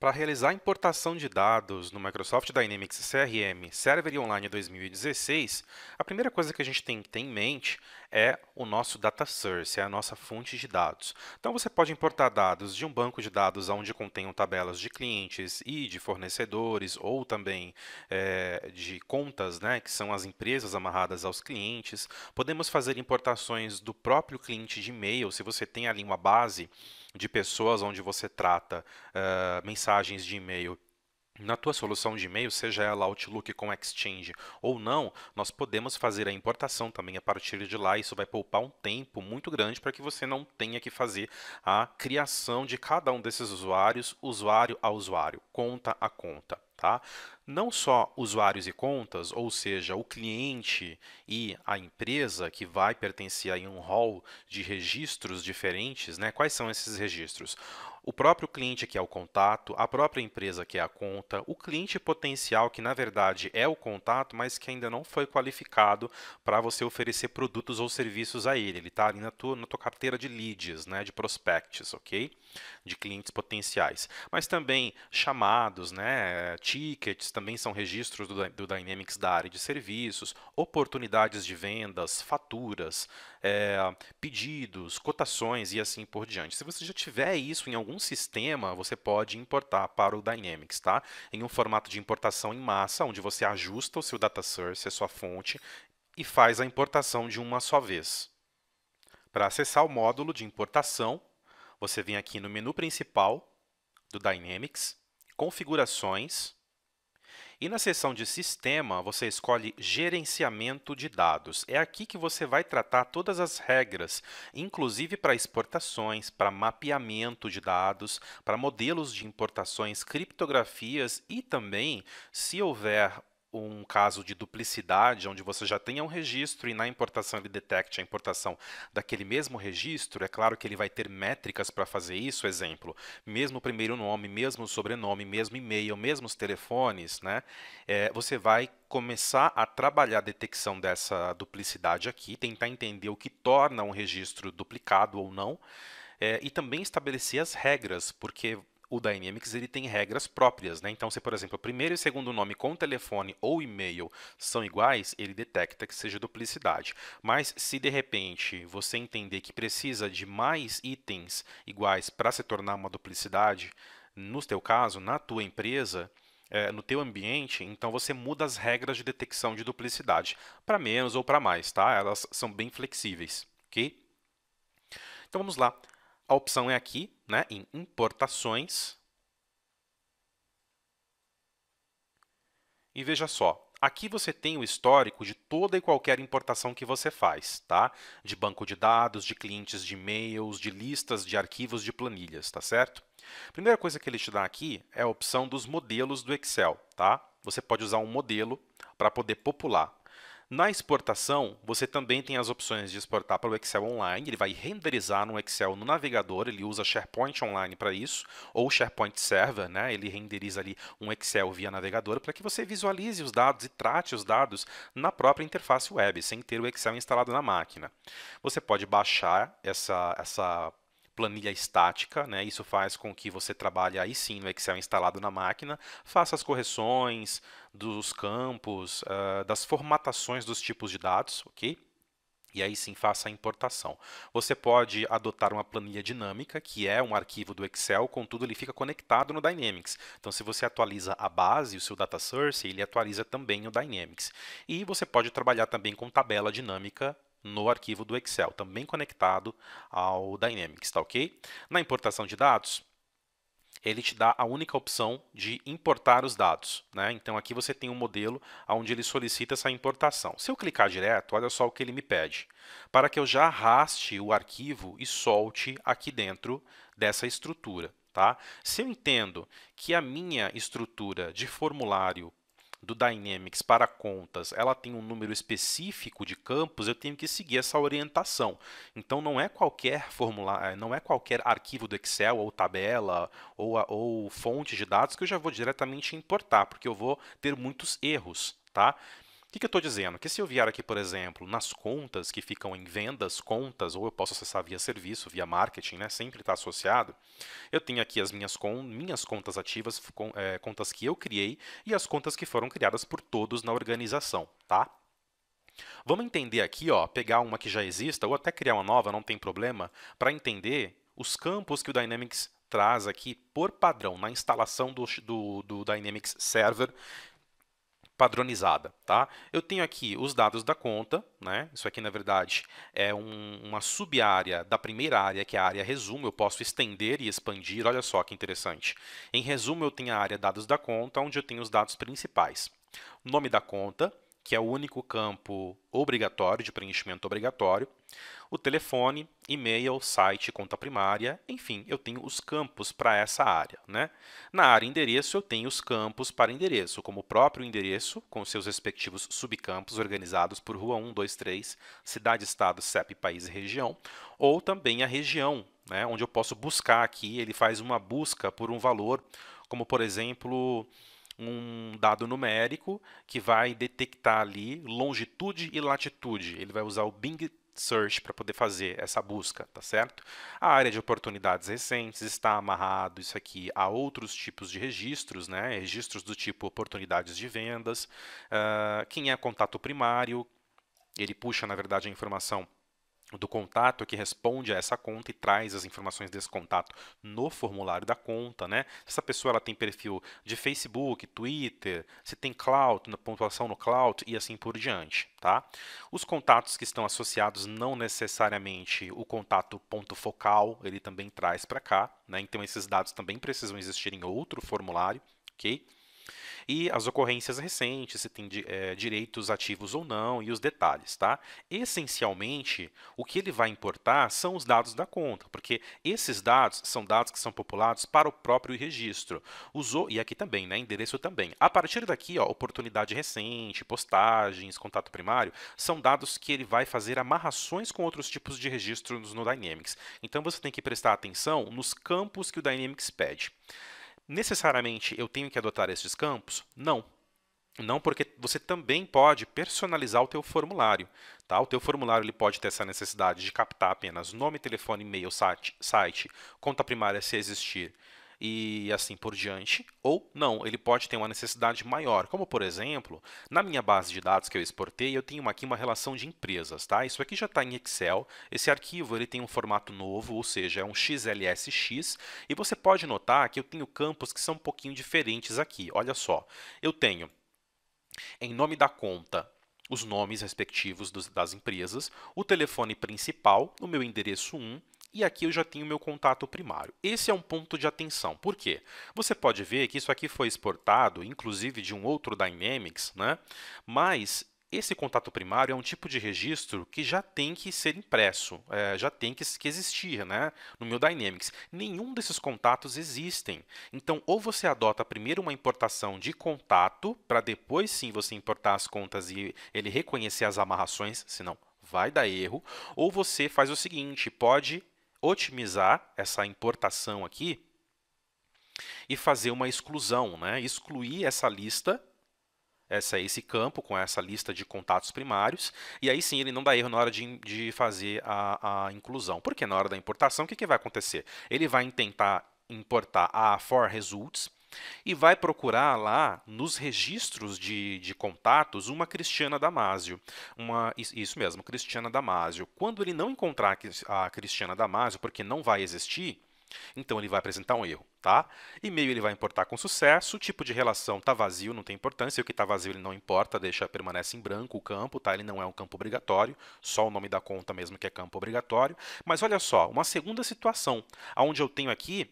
Para realizar a importação de dados no Microsoft Dynamics CRM Server Online 2016, a primeira coisa que a gente tem que ter em mente é o nosso data source, é a nossa fonte de dados. Então você pode importar dados de um banco de dados onde contenham tabelas de clientes e de fornecedores, ou também é, de contas, né, que são as empresas amarradas aos clientes. Podemos fazer importações do próprio cliente de e-mail, se você tem ali uma base de pessoas onde você trata uh, mensagens de e-mail na tua solução de e-mail, seja ela Outlook com Exchange ou não, nós podemos fazer a importação também a partir de lá. Isso vai poupar um tempo muito grande para que você não tenha que fazer a criação de cada um desses usuários, usuário a usuário, conta a conta. Tá? não só usuários e contas, ou seja, o cliente e a empresa que vai pertencer a um hall de registros diferentes, né? Quais são esses registros? O próprio cliente que é o contato, a própria empresa que é a conta, o cliente potencial que na verdade é o contato, mas que ainda não foi qualificado para você oferecer produtos ou serviços a ele. Ele está ali na tua, na tua carteira de leads, né, de prospects, ok? De clientes potenciais. Mas também chamados, né, tickets, também são registros do, do Dynamics da área de serviços, oportunidades de vendas, faturas, é, pedidos, cotações e assim por diante. Se você já tiver isso em algum sistema, você pode importar para o Dynamics, tá? Em um formato de importação em massa, onde você ajusta o seu data source, a sua fonte, e faz a importação de uma só vez. Para acessar o módulo de importação, você vem aqui no menu principal do Dynamics, configurações, e na seção de Sistema, você escolhe Gerenciamento de Dados. É aqui que você vai tratar todas as regras, inclusive para exportações, para mapeamento de dados, para modelos de importações, criptografias e também, se houver um caso de duplicidade, onde você já tenha um registro e na importação ele detecte a importação daquele mesmo registro, é claro que ele vai ter métricas para fazer isso, exemplo, mesmo primeiro nome, mesmo sobrenome, mesmo e-mail, mesmos telefones, né? É, você vai começar a trabalhar a detecção dessa duplicidade aqui, tentar entender o que torna um registro duplicado ou não, é, e também estabelecer as regras, porque o Dynamics ele tem regras próprias, né? Então, se por exemplo, o primeiro e segundo nome com telefone ou e-mail são iguais, ele detecta que seja duplicidade. Mas se de repente você entender que precisa de mais itens iguais para se tornar uma duplicidade, no teu caso, na tua empresa, é, no teu ambiente, então você muda as regras de detecção de duplicidade para menos ou para mais, tá? Elas são bem flexíveis, ok? Então vamos lá. A opção é aqui, né, em importações. E veja só, aqui você tem o histórico de toda e qualquer importação que você faz, tá? De banco de dados, de clientes de e-mails, de listas, de arquivos, de planilhas, tá certo? Primeira coisa que ele te dá aqui é a opção dos modelos do Excel, tá? Você pode usar um modelo para poder popular. Na exportação, você também tem as opções de exportar para o Excel Online, ele vai renderizar no Excel no navegador, ele usa SharePoint Online para isso, ou SharePoint Server, né? ele renderiza ali um Excel via navegador para que você visualize os dados e trate os dados na própria interface web, sem ter o Excel instalado na máquina. Você pode baixar essa, essa planilha estática, né? Isso faz com que você trabalhe aí sim no Excel instalado na máquina, faça as correções dos campos, uh, das formatações dos tipos de dados, ok? E aí sim faça a importação. Você pode adotar uma planilha dinâmica, que é um arquivo do Excel, contudo ele fica conectado no Dynamics. Então se você atualiza a base, o seu data source, ele atualiza também o Dynamics. E você pode trabalhar também com tabela dinâmica no arquivo do Excel, também conectado ao Dynamics, tá ok? Na importação de dados, ele te dá a única opção de importar os dados. Né? Então, aqui você tem um modelo onde ele solicita essa importação. Se eu clicar direto, olha só o que ele me pede. Para que eu já arraste o arquivo e solte aqui dentro dessa estrutura. Tá? Se eu entendo que a minha estrutura de formulário do Dynamics para contas ela tem um número específico de campos, eu tenho que seguir essa orientação. Então não é qualquer formulário, eh, não é qualquer arquivo do Excel ou tabela ou, ou fonte de dados que eu já vou diretamente importar, porque eu vou ter muitos erros, tá? O que, que eu estou dizendo? Que se eu vier aqui, por exemplo, nas contas que ficam em vendas, contas, ou eu posso acessar via serviço, via marketing, né? sempre está associado, eu tenho aqui as minhas, con minhas contas ativas, con é, contas que eu criei e as contas que foram criadas por todos na organização. Tá? Vamos entender aqui, ó, pegar uma que já exista ou até criar uma nova, não tem problema, para entender os campos que o Dynamics traz aqui por padrão na instalação do, do, do Dynamics Server padronizada, tá? Eu tenho aqui os dados da conta, né? Isso aqui, na verdade, é um, uma sub-área da primeira área, que é a área resumo. Eu posso estender e expandir, olha só que interessante. Em resumo, eu tenho a área dados da conta, onde eu tenho os dados principais. nome da conta, que é o único campo obrigatório, de preenchimento obrigatório, o telefone, e-mail, site, conta primária, enfim, eu tenho os campos para essa área. Né? Na área endereço, eu tenho os campos para endereço, como o próprio endereço, com seus respectivos subcampos organizados por rua 1, 2, 3, cidade, estado, CEP, país e região, ou também a região, né, onde eu posso buscar aqui, ele faz uma busca por um valor, como por exemplo um dado numérico que vai detectar ali longitude e latitude. Ele vai usar o Bing Search para poder fazer essa busca, tá certo? A área de oportunidades recentes está amarrado isso aqui a outros tipos de registros, né? Registros do tipo oportunidades de vendas, uh, quem é contato primário, ele puxa, na verdade, a informação do contato que responde a essa conta e traz as informações desse contato no formulário da conta, né? Se essa pessoa ela tem perfil de Facebook, Twitter, se tem cloud, pontuação no cloud e assim por diante, tá? Os contatos que estão associados não necessariamente o contato ponto focal, ele também traz para cá, né? Então esses dados também precisam existir em outro formulário, OK? e as ocorrências recentes, se tem é, direitos ativos ou não e os detalhes, tá? Essencialmente, o que ele vai importar são os dados da conta, porque esses dados são dados que são populados para o próprio registro. Usou e aqui também, né? Endereço também. A partir daqui, ó, oportunidade recente, postagens, contato primário, são dados que ele vai fazer amarrações com outros tipos de registros no Dynamics. Então você tem que prestar atenção nos campos que o Dynamics pede. Necessariamente eu tenho que adotar esses campos? Não. Não porque você também pode personalizar o teu formulário. Tá? O teu formulário ele pode ter essa necessidade de captar apenas nome, telefone, e-mail, site, site, conta primária se existir, e assim por diante, ou não, ele pode ter uma necessidade maior, como por exemplo, na minha base de dados que eu exportei, eu tenho aqui uma relação de empresas, tá? Isso aqui já está em Excel, esse arquivo ele tem um formato novo, ou seja, é um XLSX, e você pode notar que eu tenho campos que são um pouquinho diferentes aqui, olha só, eu tenho em nome da conta os nomes respectivos das empresas, o telefone principal, o meu endereço 1, e aqui eu já tenho meu contato primário. Esse é um ponto de atenção. Por quê? Você pode ver que isso aqui foi exportado, inclusive de um outro Dynamics, né? mas esse contato primário é um tipo de registro que já tem que ser impresso, é, já tem que, que, existir né, no meu Dynamics. Nenhum desses contatos existem. Então, ou você adota primeiro uma importação de contato, para depois sim você importar as contas e ele reconhecer as amarrações, senão vai dar erro, ou você faz o seguinte, pode otimizar essa importação aqui e fazer uma exclusão, né? excluir essa lista, essa, esse campo com essa lista de contatos primários, e aí sim ele não dá erro na hora de, de fazer a, a inclusão. Porque na hora da importação, o que, que vai acontecer? Ele vai tentar importar a for results, e vai procurar lá nos registros de, de contatos uma Cristiana Damásio. Uma, isso mesmo, Cristiana Damásio. Quando ele não encontrar a Cristiana Damásio, porque não vai existir, então ele vai apresentar um erro, tá? E-mail ele vai importar com sucesso, o tipo de relação está vazio, não tem importância, o que está vazio ele não importa, deixa permanece em branco o campo, tá? Ele não é um campo obrigatório, só o nome da conta mesmo que é campo obrigatório. Mas olha só, uma segunda situação, onde eu tenho aqui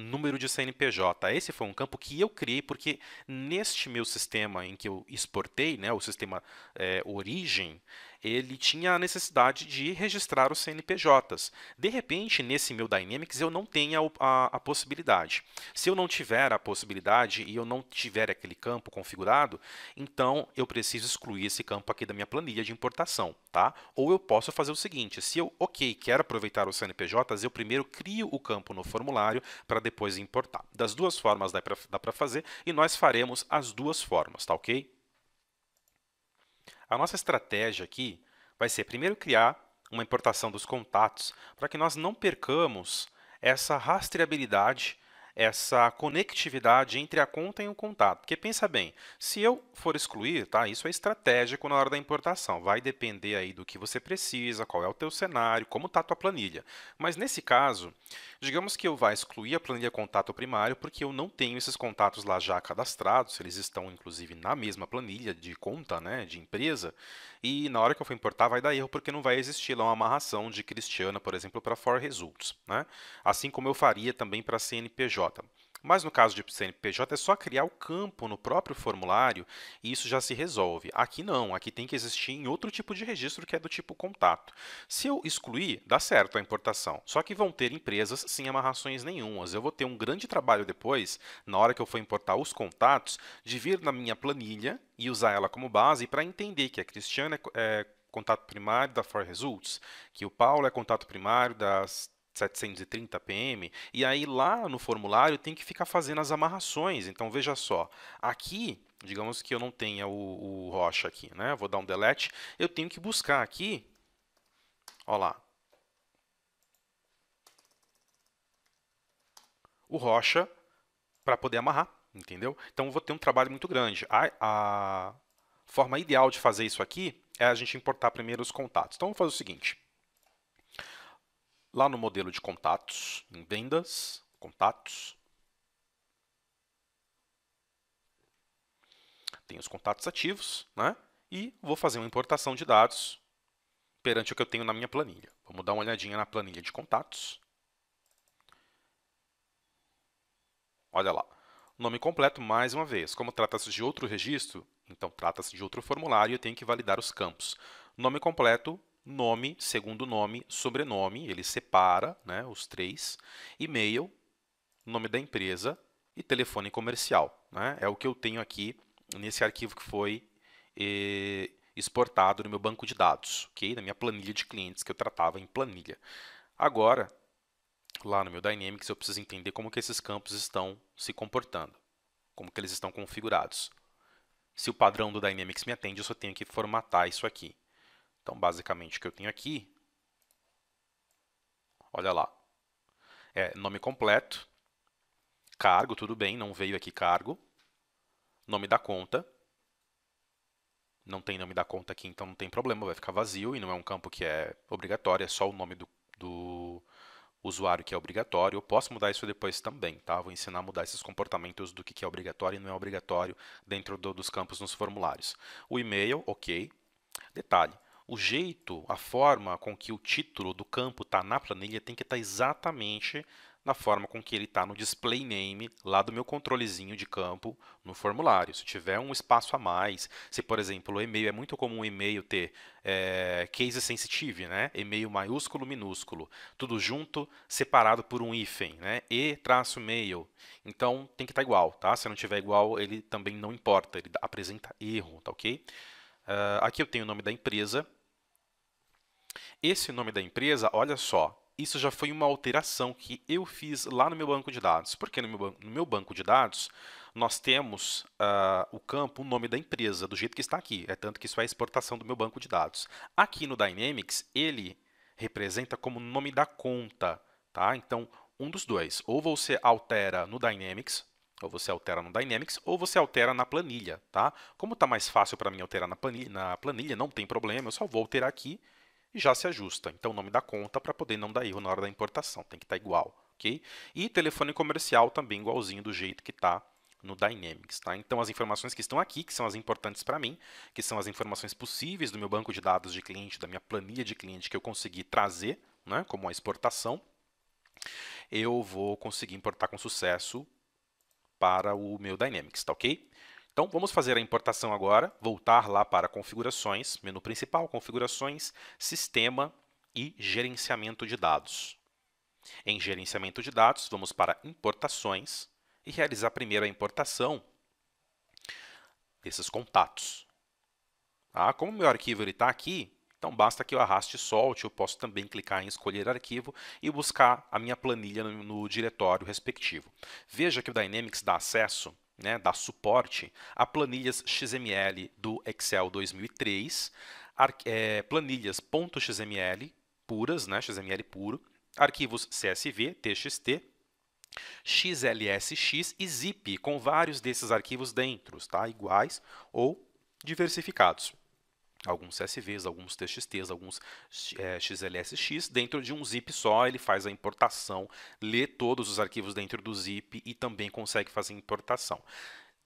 número de CNPJ. Esse foi um campo que eu criei porque neste meu sistema em que eu exportei, né, o sistema é, origem, ele tinha a necessidade de registrar os CNPJs. De repente, nesse meu Dynamics, eu não tenho a, a, a possibilidade. Se eu não tiver a possibilidade e eu não tiver aquele campo configurado, então eu preciso excluir esse campo aqui da minha planilha de importação. Tá? Ou eu posso fazer o seguinte, se eu, ok, quero aproveitar os CNPJs, eu primeiro crio o campo no formulário para depois importar. Das duas formas dá para fazer e nós faremos as duas formas, tá ok? A nossa estratégia aqui vai ser primeiro criar uma importação dos contatos para que nós não percamos essa rastreabilidade, essa conectividade entre a conta e o contato. Porque pensa bem, se eu for excluir, tá? Isso é estratégico na hora da importação. Vai depender aí do que você precisa, qual é o teu cenário, como está a tua planilha. Mas nesse caso, Digamos que eu vá excluir a planilha contato primário porque eu não tenho esses contatos lá já cadastrados, eles estão inclusive na mesma planilha de conta, né, de empresa, e na hora que eu for importar vai dar erro porque não vai existir lá uma amarração de Cristiana, por exemplo, para For Results, né? Assim como eu faria também para CNPJ. Mas no caso de CNPJ é só criar o campo no próprio formulário e isso já se resolve. Aqui não, aqui tem que existir em outro tipo de registro que é do tipo contato. Se eu excluir, dá certo a importação. Só que vão ter empresas sem amarrações nenhumas. Eu vou ter um grande trabalho depois, na hora que eu for importar os contatos, de vir na minha planilha e usar ela como base para entender que a é Cristiana é, é contato primário da For Results, que o Paulo é contato primário das 730 pm, e aí lá no formulário tem que ficar fazendo as amarrações. Então veja só, aqui, digamos que eu não tenha o, o rocha aqui, né? Vou dar um delete, eu tenho que buscar aqui, olha lá, o rocha para poder amarrar, entendeu? Então vou ter um trabalho muito grande. A, a forma ideal de fazer isso aqui é a gente importar primeiro os contatos. Então vamos fazer o seguinte lá no modelo de contatos, em vendas, contatos. Tenho os contatos ativos, né? E vou fazer uma importação de dados perante o que eu tenho na minha planilha. Vamos dar uma olhadinha na planilha de contatos. Olha lá. Nome completo, mais uma vez. Como trata-se de outro registro, então trata-se de outro formulário e eu tenho que validar os campos. Nome completo, nome, segundo nome, sobrenome, ele separa né, os três, e-mail, nome da empresa e telefone comercial. Né? É o que eu tenho aqui nesse arquivo que foi eh, exportado no meu banco de dados, okay? na minha planilha de clientes que eu tratava em planilha. Agora, lá no meu Dynamics, eu preciso entender como que esses campos estão se comportando, como que eles estão configurados. Se o padrão do Dynamics me atende, eu só tenho que formatar isso aqui. Então, basicamente, o que eu tenho aqui, olha lá, é nome completo, cargo, tudo bem, não veio aqui cargo, nome da conta, não tem nome da conta aqui, então não tem problema, vai ficar vazio e não é um campo que é obrigatório, é só o nome do, do usuário que é obrigatório. Eu posso mudar isso depois também, tá? Vou ensinar a mudar esses comportamentos do que é obrigatório e não é obrigatório dentro do, dos campos nos formulários. O e-mail, ok. Detalhe, o jeito, a forma com que o título do campo está na planilha tem que estar tá exatamente na forma com que ele está no display name lá do meu controlezinho de campo no formulário. Se tiver um espaço a mais, se por exemplo o e-mail é muito comum o e-mail ter é, case sensitive, né? E-mail maiúsculo minúsculo, tudo junto, separado por um hífen, né? E traço mail. Então tem que estar tá igual, tá? Se não tiver igual, ele também não importa, ele apresenta erro, tá ok? Uh, aqui eu tenho o nome da empresa, esse nome da empresa, olha só, isso já foi uma alteração que eu fiz lá no meu banco de dados. Porque no meu, no meu banco de dados nós temos uh, o campo, o nome da empresa, do jeito que está aqui. É tanto que isso é exportação do meu banco de dados. Aqui no Dynamics, ele representa como nome da conta. Tá? Então, um dos dois. Ou você altera no Dynamics, ou você altera no Dynamics, ou você altera na planilha. Tá? Como está mais fácil para mim alterar na planilha, na planilha, não tem problema, eu só vou alterar aqui e já se ajusta. Então, o nome da conta para poder não dar erro na hora da importação, tem que estar tá igual. ok E telefone comercial também igualzinho do jeito que está no Dynamics. Tá? Então, as informações que estão aqui, que são as importantes para mim, que são as informações possíveis do meu banco de dados de cliente, da minha planilha de cliente que eu consegui trazer, né, como a exportação, eu vou conseguir importar com sucesso para o meu Dynamics, tá ok? Então, vamos fazer a importação agora, voltar lá para configurações, menu principal, configurações, sistema e gerenciamento de dados. Em gerenciamento de dados, vamos para importações e realizar primeiro a importação desses contatos. Ah, como meu arquivo está aqui, então basta que eu arraste e solte, eu posso também clicar em escolher arquivo e buscar a minha planilha no, no diretório respectivo. Veja que o Dynamics dá acesso né, dar suporte a planilhas XML do Excel 2003, é, planilhas .xml puras, né, XML puro, arquivos CSV, TXT, XLSX e ZIP, com vários desses arquivos dentro, tá, iguais ou diversificados alguns CSVs, alguns TXTs, alguns é, eh, XLSX dentro de um zip só. Ele faz a importação, lê todos os arquivos dentro do zip e também consegue fazer importação.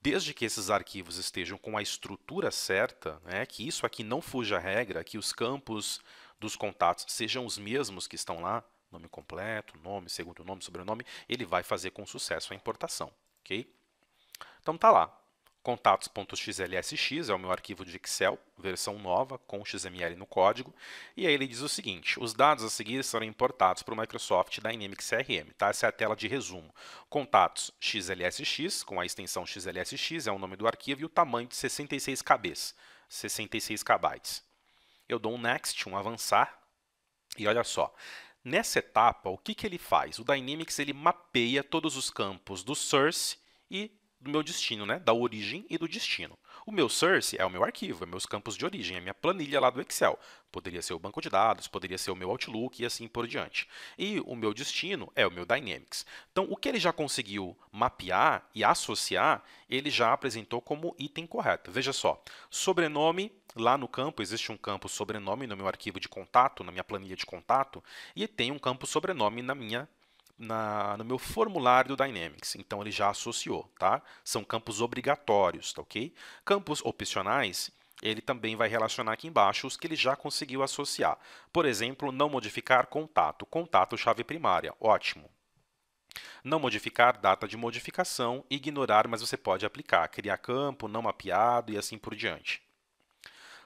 Desde que esses arquivos estejam com a estrutura certa, né, que isso aqui não fuja a regra, que os campos dos contatos sejam os mesmos que estão lá, nome completo, nome, segundo nome, sobrenome, ele vai fazer com sucesso a importação, ok? Então tá lá, contatos.xlsx é o meu arquivo de Excel, versão nova, com XML no código, e aí ele diz o seguinte, os dados a seguir serão importados para o Microsoft Dynamics CRM, tá? Essa é a tela de resumo. Contatos XLSX, com a extensão XLSX, é o nome do arquivo, e o tamanho de 66 KBs, 66 KB. Eu dou um Next, um Avançar, e olha só, nessa etapa, o que, que ele faz? O Dynamics ele mapeia todos os campos do Source e do meu destino, né? Da origem e do destino. O meu source é o meu arquivo, é meus campos de origem, é minha planilha lá do Excel. Poderia ser o banco de dados, poderia ser o meu Outlook e assim por diante. E o meu destino é o meu Dynamics. Então, o que ele já conseguiu mapear e associar, ele já apresentou como item correto. Veja só, sobrenome lá no campo existe um campo sobrenome no meu arquivo de contato, na minha planilha de contato, e tem um campo sobrenome na minha na, no meu formulário do Dynamics. Então ele já associou, tá? São campos obrigatórios, tá ok? Campos opcionais, ele também vai relacionar aqui embaixo os que ele já conseguiu associar. Por exemplo, não modificar contato, contato chave primária, ótimo. Não modificar data de modificação, ignorar, mas você pode aplicar, criar campo, não mapeado e assim por diante.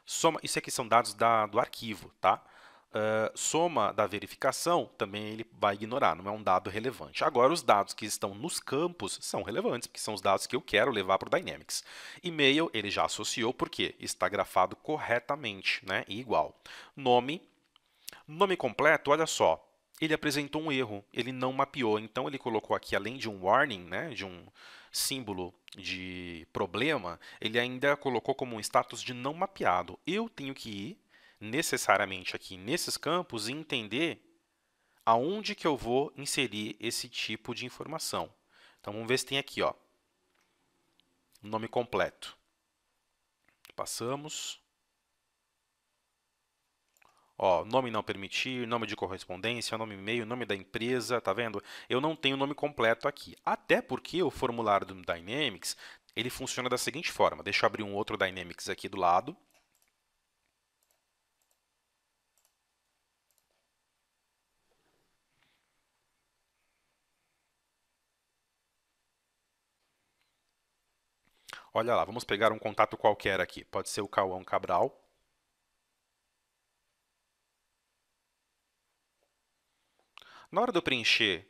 Soma, isso aqui são dados da, do arquivo, tá? uh, soma da verificação, também ele vai ignorar, não é um dado relevante. Agora, os dados que estão nos campos são relevantes, porque são os dados que eu quero levar para o Dynamics. E-mail, ele já associou, porque está grafado corretamente, né? E igual. Nome, nome completo, olha só, ele apresentou um erro, ele não mapeou. Então ele colocou aqui, além de um warning, né, de um símbolo de problema, ele ainda colocou como um status de não mapeado. Eu tenho que ir necessariamente aqui nesses campos e entender aonde que eu vou inserir esse tipo de informação. Então vamos ver se tem aqui, ó, nome completo. Passamos. Ó, nome não permitir, nome de correspondência, nome e-mail, nome da empresa, tá vendo? Eu não tenho o nome completo aqui. Até porque o formulário do Dynamics, ele funciona da seguinte forma. Deixa eu abrir um outro Dynamics aqui do lado. Olha lá, vamos pegar um contato qualquer aqui. Pode ser o Cauã Cabral. Na hora de eu preencher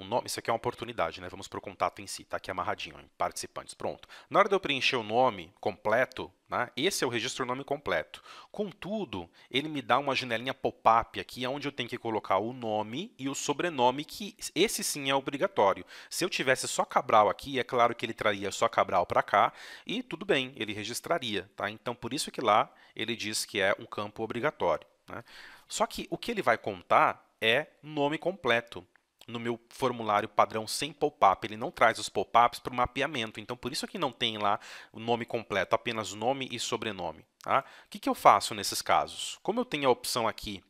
um nome, isso aqui é uma oportunidade, né? Vamos para o contato em si, tá aqui amarradinho, participantes, pronto. Na hora de eu preencher o nome completo, né? Esse é o registro nome completo. Contudo, ele me dá uma janelinha pop-up aqui, onde eu tenho que colocar o nome e o sobrenome, que esse sim é obrigatório. Se eu tivesse só Cabral aqui, é claro que ele traria só Cabral para cá, e tudo bem, ele registraria, tá? Então, por isso que lá ele diz que é um campo obrigatório, né? Só que o que ele vai contar é nome completo no meu formulário padrão sem pop-up. Ele não traz os pop-ups para o mapeamento. Então, por isso que não tem lá o nome completo, apenas nome e sobrenome. Tá? O que, que eu faço nesses casos? Como eu tenho a opção aqui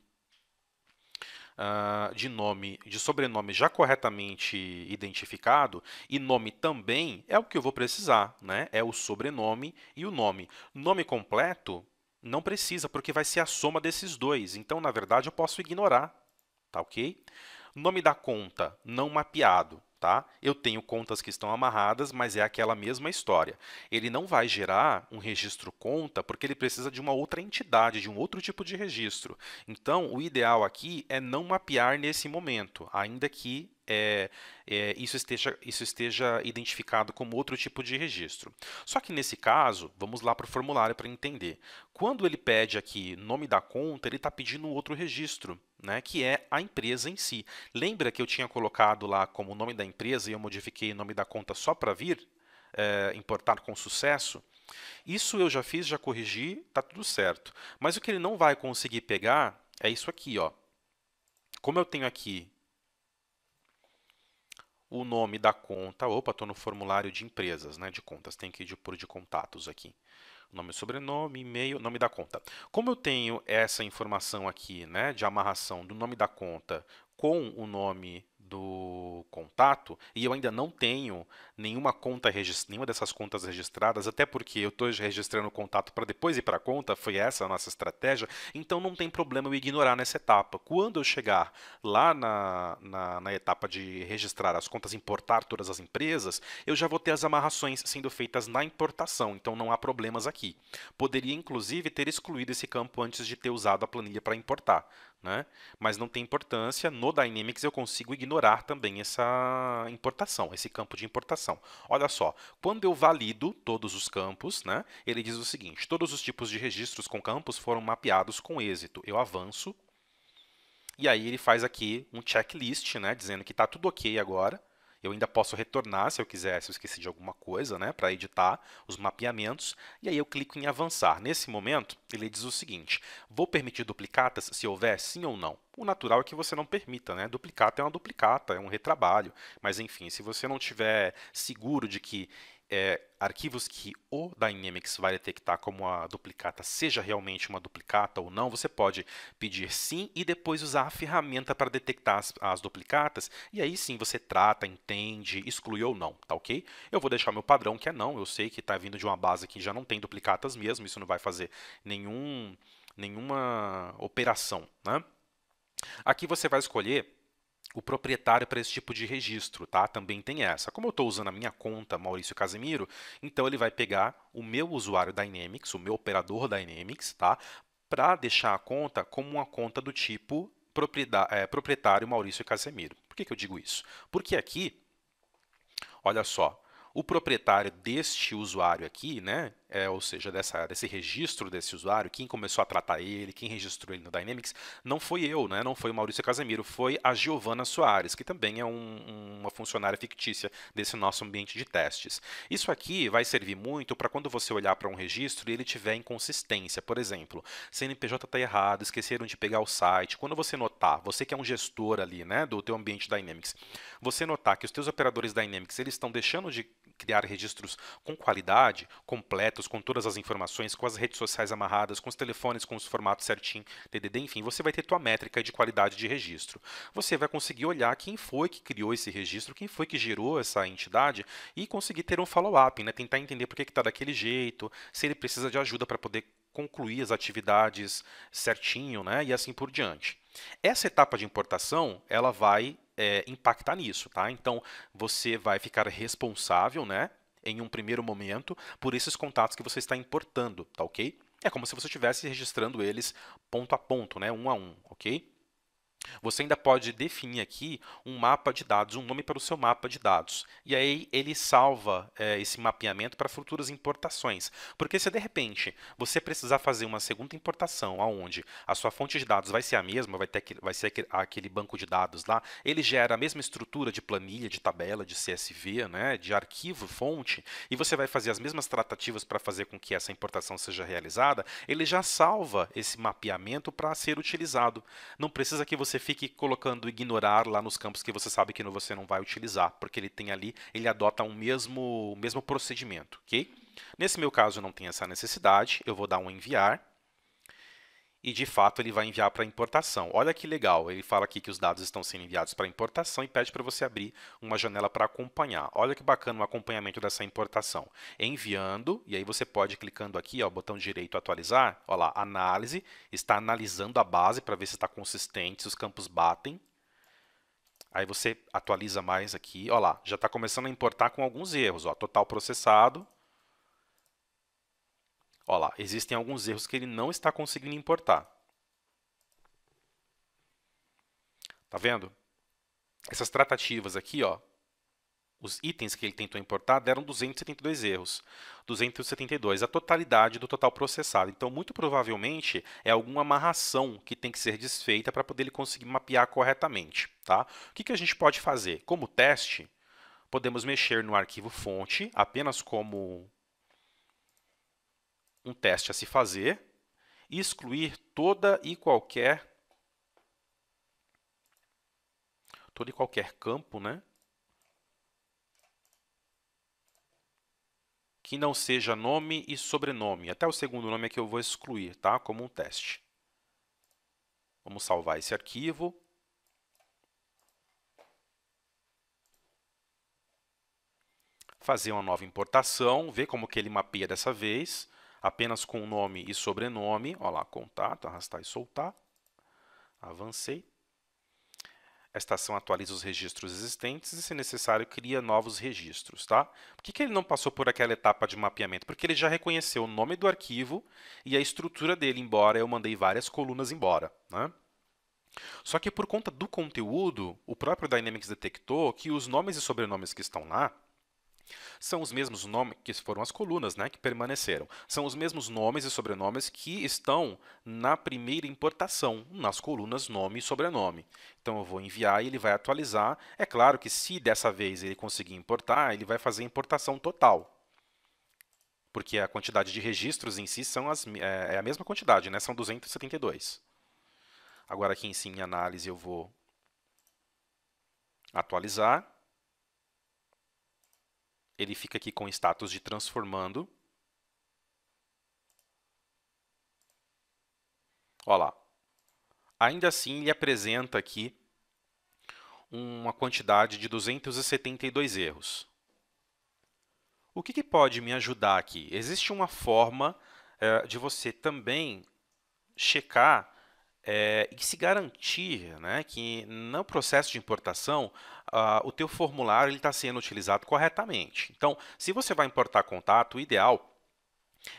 Uh, de nome, de sobrenome já corretamente identificado e nome também é o que eu vou precisar, né? É o sobrenome e o nome. Nome completo não precisa, porque vai ser a soma desses dois. Então, na verdade, eu posso ignorar, tá ok? Nome da conta não mapeado. Tá? Eu tenho contas que estão amarradas, mas é aquela mesma história. Ele não vai gerar um registro conta porque ele precisa de uma outra entidade, de um outro tipo de registro. Então, o ideal aqui é não mapear nesse momento, ainda que é, é, isso, esteja, isso esteja identificado como outro tipo de registro. Só que nesse caso, vamos lá para o formulário para entender. Quando ele pede aqui nome da conta, ele está pedindo um outro registro né, que é a empresa em si. Lembra que eu tinha colocado lá como nome da empresa e eu modifiquei o nome da conta só para vir é, importar com sucesso? Isso eu já fiz, já corrigi, tá tudo certo. Mas o que ele não vai conseguir pegar é isso aqui, ó. Como eu tenho aqui o nome da conta, opa, estou no formulário de empresas, né, de contas, tem que ir por de contatos aqui nome e sobrenome, e-mail, nome da conta. Como eu tenho essa informação aqui, né, de amarração do nome da conta com o nome do contato e eu ainda não tenho nenhuma conta nenhuma dessas contas registradas, até porque eu estou registrando o contato para depois ir para a conta, foi essa a nossa estratégia, então não tem problema eu ignorar nessa etapa. Quando eu chegar lá na, na, na etapa de registrar as contas, importar todas as empresas, eu já vou ter as amarrações sendo feitas na importação, então não há problemas aqui. Poderia inclusive ter excluído esse campo antes de ter usado a planilha para importar né? Mas não tem importância. No Dynamics eu consigo ignorar também essa importação, esse campo de importação. Olha só, quando eu valido todos os campos, né? Ele diz o seguinte: todos os tipos de registros com campos foram mapeados com êxito. Eu avanço e aí ele faz aqui um checklist, né? Dizendo que está tudo ok agora. Eu ainda posso retornar se eu quiser, se eu esqueci de alguma coisa, né, para editar os mapeamentos, e aí eu clico em avançar. Nesse momento, ele diz o seguinte: vou permitir duplicatas se houver sim ou não. O natural é que você não permita, né? Duplicata é uma duplicata, é um retrabalho, mas enfim, se você não tiver seguro de que é, arquivos que o Dynamics vai detectar como a duplicata seja realmente uma duplicata ou não, você pode pedir sim e depois usar a ferramenta para detectar as, as, duplicatas, e aí sim você trata, entende, exclui ou não, tá ok? Eu vou deixar meu padrão que é não, eu sei que está vindo de uma base que já não tem duplicatas mesmo, isso não vai fazer nenhum, nenhuma operação, né? Aqui você vai escolher o proprietário para esse tipo de registro, tá? Também tem essa. Como eu estou usando a minha conta Maurício Casimiro, então ele vai pegar o meu usuário Dynamics, o meu operador Dynamics, tá? Para deixar a conta como uma conta do tipo é, proprietário Maurício Casimiro. Por que, que eu digo isso? Porque aqui, olha só, o proprietário deste usuário aqui, né? é, ou seja, dessa, desse registro desse usuário, quem começou a tratar ele, quem registrou ele no Dynamics, não foi eu, né? não foi o Maurício Casemiro, foi a Giovana Soares, que também é um, uma funcionária fictícia desse nosso ambiente de testes. Isso aqui vai servir muito para quando você olhar para um registro e ele tiver inconsistência. Por exemplo, CNPJ está errado, esqueceram de pegar o site. Quando você notar, você que é um gestor ali né, do teu ambiente Dynamics, você notar que os teus operadores Dynamics eles estão deixando de criar registros com qualidade, completo com todas as informações, com as redes sociais amarradas, com os telefones com os formatos certinho, DDD, enfim, você vai ter tua métrica de qualidade de registro. Você vai conseguir olhar quem foi que criou esse registro, quem foi que gerou essa entidade e conseguir ter um follow-up, né? tentar entender por que está daquele jeito, se ele precisa de ajuda para poder concluir as atividades certinho, né? E assim por diante. Essa etapa de importação, ela vai é, impactar nisso, tá? Então você vai ficar responsável, né? em um primeiro momento por esses contatos que você está importando, tá ok? É como se você estivesse registrando eles ponto a ponto, né? Um a um, ok? Você ainda pode definir aqui um mapa de dados, um nome para o seu mapa de dados. E aí ele salva é, esse mapeamento para futuras importações. Porque se de repente você precisar fazer uma segunda importação, aonde a sua fonte de dados vai ser a mesma, vai, ter, vai ser aquele banco de dados lá, ele gera a mesma estrutura de planilha, de tabela, de CSV, né, de arquivo, fonte, e você vai fazer as mesmas tratativas para fazer com que essa importação seja realizada, ele já salva esse mapeamento para ser utilizado. Não precisa que você você fique colocando ignorar lá nos campos que você sabe que você não vai utilizar, porque ele tem ali, ele adota um mesmo, mesmo procedimento, ok? Nesse meu caso, não tem essa necessidade, eu vou dar um enviar e de fato ele vai enviar para importação. Olha que legal, ele fala aqui que os dados estão sendo enviados para importação e pede para você abrir uma janela para acompanhar. Olha que bacana o acompanhamento dessa importação. Enviando, e aí você pode clicando aqui, ó, botão direito atualizar, olha lá, análise, está analisando a base para ver se está consistente, se os campos batem. Aí você atualiza mais aqui, olha lá, já está começando a importar com alguns erros, ó, total processado, Olha lá, existem alguns erros que ele não está conseguindo importar. Tá vendo? Essas tratativas aqui, ó, os itens que ele tentou importar deram 272 erros, 272, a totalidade do total processado. Então, muito provavelmente, é alguma amarração que tem que ser desfeita para poder ele conseguir mapear corretamente. Tá? O que, que a gente pode fazer? Como teste, podemos mexer no arquivo fonte, apenas como um teste a se fazer e excluir toda e qualquer todo e qualquer campo, né? que não seja nome e sobrenome. Até o segundo nome é que eu vou excluir, tá? Como um teste. Vamos salvar esse arquivo. Fazer uma nova importação, ver como que ele mapeia dessa vez apenas com nome e sobrenome. Olha lá, contato, arrastar e soltar. Avancei. A estação atualiza os registros existentes e, se necessário, cria novos registros. Tá? Por que, que ele não passou por aquela etapa de mapeamento? Porque ele já reconheceu o nome do arquivo e a estrutura dele, embora eu mandei várias colunas embora. Né? Só que por conta do conteúdo, o próprio Dynamics detectou que os nomes e sobrenomes que estão lá são os mesmos nomes que foram as colunas, né, que permaneceram. São os mesmos nomes e sobrenomes que estão na primeira importação, nas colunas nome e sobrenome. Então eu vou enviar e ele vai atualizar. É claro que se dessa vez ele conseguir importar, ele vai fazer a importação total, porque a quantidade de registros em si são as, é, é, a mesma quantidade, né? são 272. Agora aqui em sim, em análise eu vou atualizar ele fica aqui com o status de transformando. Olha lá. Ainda assim, ele apresenta aqui uma quantidade de 272 erros. O que, que pode me ajudar aqui? Existe uma forma é, de você também checar é, e se garantir né, que no processo de importação ah, o teu formulário está sendo utilizado corretamente. Então, se você vai importar contato, o ideal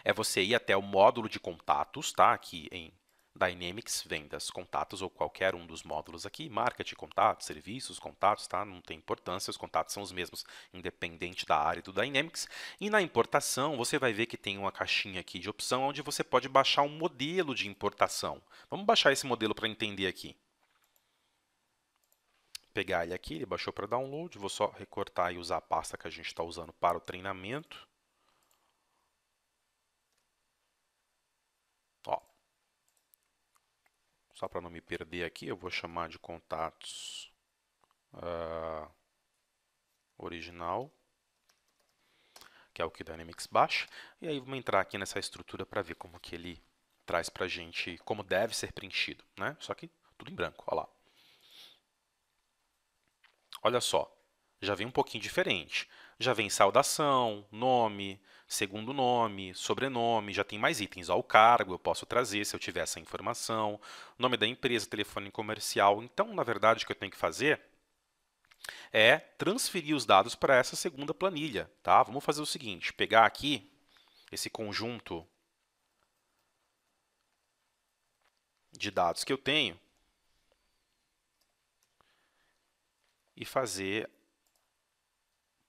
é você ir até o módulo de contatos, tá? Aqui em Dynamics, vendas, contatos ou qualquer um dos módulos aqui, marketing, contatos, serviços, contatos, tá? Não tem importância, os contatos são os mesmos, independente da área do Dynamics. E na importação, você vai ver que tem uma caixinha aqui de opção onde você pode baixar um modelo de importação. Vamos baixar esse modelo para entender aqui. Pegar ele aqui, ele baixou para download, vou só recortar e usar a pasta que a gente está usando para o treinamento. Só para não me perder aqui, eu vou chamar de contatos uh, original, que é o que Dynamics baixa. E aí vamos entrar aqui nessa estrutura para ver como que ele traz para a gente, como deve ser preenchido. Né? Só que tudo em branco, olha lá. Olha só, já vem um pouquinho diferente. Já vem saudação, nome, segundo nome, sobrenome, já tem mais itens. ao o cargo eu posso trazer se eu tiver essa informação, nome da empresa, telefone comercial. Então, na verdade, o que eu tenho que fazer é transferir os dados para essa segunda planilha. Tá? Vamos fazer o seguinte, pegar aqui esse conjunto de dados que eu tenho e fazer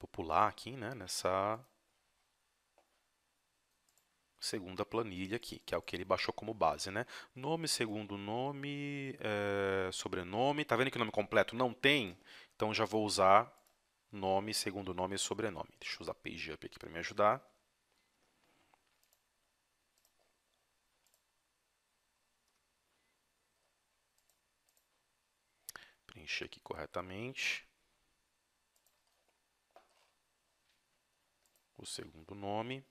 popular aqui né, nessa segundo a planilha aqui, que é o que ele baixou como base, né? Nome, segundo nome, é, sobrenome. Tá vendo que o nome completo não tem? Então já vou usar nome, segundo nome e sobrenome. Deixa eu usar PageUp aqui para me ajudar. Preencher aqui corretamente. O segundo nome.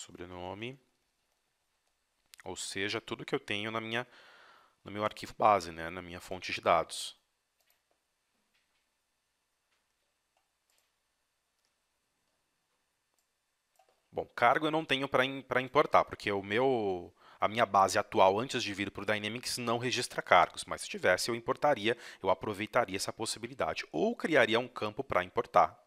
sobrenome, ou seja, tudo que eu tenho na minha, no meu arquivo base, né, na minha fonte de dados. Bom, cargo eu não tenho para importar, porque o meu, a minha base atual antes de vir para o Dynamics não registra cargos, mas se tivesse eu importaria, eu aproveitaria essa possibilidade, ou criaria um campo para importar.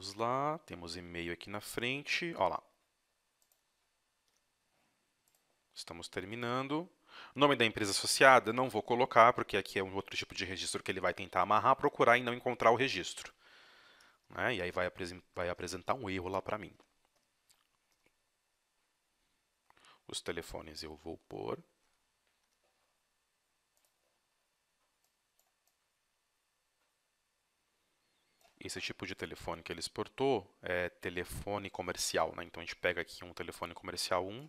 Vamos lá, temos e-mail aqui na frente. Olha lá. Estamos terminando. Nome da empresa associada não vou colocar, porque aqui é um outro tipo de registro que ele vai tentar amarrar, procurar e não encontrar o registro. Né? E aí vai, apres vai apresentar um erro lá para mim. Os telefones eu vou pôr. esse tipo de telefone que ele exportou é telefone comercial. Né? Então a gente pega aqui um telefone comercial 1.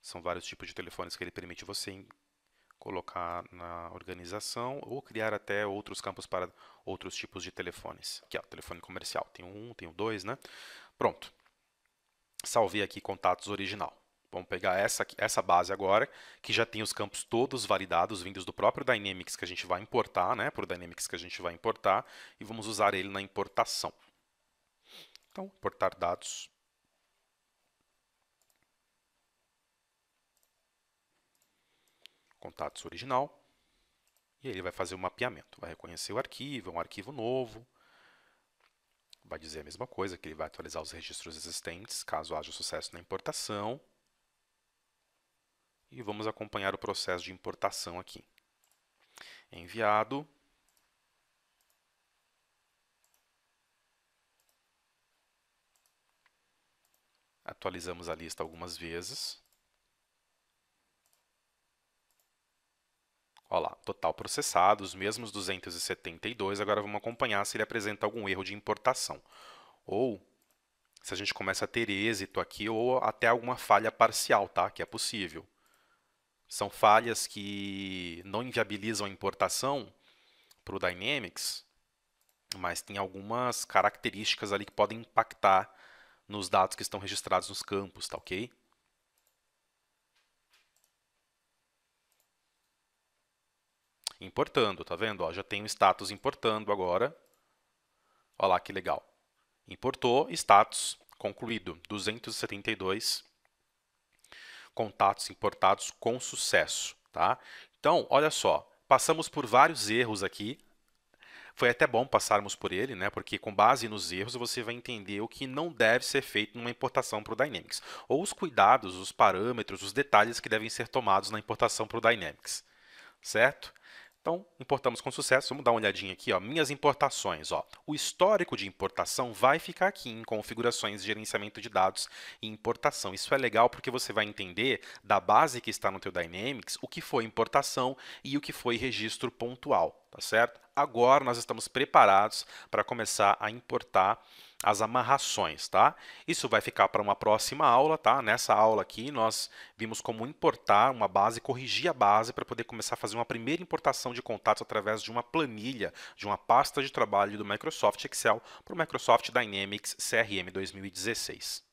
São vários tipos de telefones que ele permite você colocar na organização ou criar até outros campos para outros tipos de telefones. Aqui, ó, é telefone comercial. Tem um, tem o dois, né? Pronto. Salvei aqui contatos original. Vamos pegar essa, essa base agora, que já tem os campos todos validados, vindos do próprio Dynamics que a gente vai importar, né? Para o Dynamics que a gente vai importar, e vamos usar ele na importação. Então, importar dados. Contatos original. E ele vai fazer o um mapeamento. Vai reconhecer o arquivo, é um arquivo novo. Vai dizer a mesma coisa, que ele vai atualizar os registros existentes, caso haja sucesso na importação e vamos acompanhar o processo de importação aqui. Enviado. Atualizamos a lista algumas vezes. Olha lá, total processado, os mesmos 272. Agora vamos acompanhar se ele apresenta algum erro de importação. Ou se a gente começa a ter êxito aqui ou até alguma falha parcial, tá? Que é possível. São falhas que não inviabilizam a importação para o Dynamics, mas tem algumas características ali que podem impactar nos dados que estão registrados nos campos, tá ok? Importando, tá vendo? Ó, já tem o status importando agora. Olha lá que legal. Importou, status concluído, 272 contatos importados com sucesso, tá? Então, olha só, passamos por vários erros aqui. Foi até bom passarmos por ele, né? Porque com base nos erros você vai entender o que não deve ser feito numa importação para o Dynamics, ou os cuidados, os parâmetros, os detalhes que devem ser tomados na importação para o Dynamics, certo? Então, importamos com sucesso. Vamos dar uma olhadinha aqui, ó. Minhas importações, ó. O histórico de importação vai ficar aqui em configurações, gerenciamento de dados e importação. Isso é legal porque você vai entender da base que está no teu Dynamics o que foi importação e o que foi registro pontual, tá certo? Agora nós estamos preparados para começar a importar as amarrações, tá? Isso vai ficar para uma próxima aula, tá? Nessa aula aqui nós vimos como importar uma base, corrigir a base para poder começar a fazer uma primeira importação de contatos através de uma planilha, de uma pasta de trabalho do Microsoft Excel para o Microsoft Dynamics CRM 2016.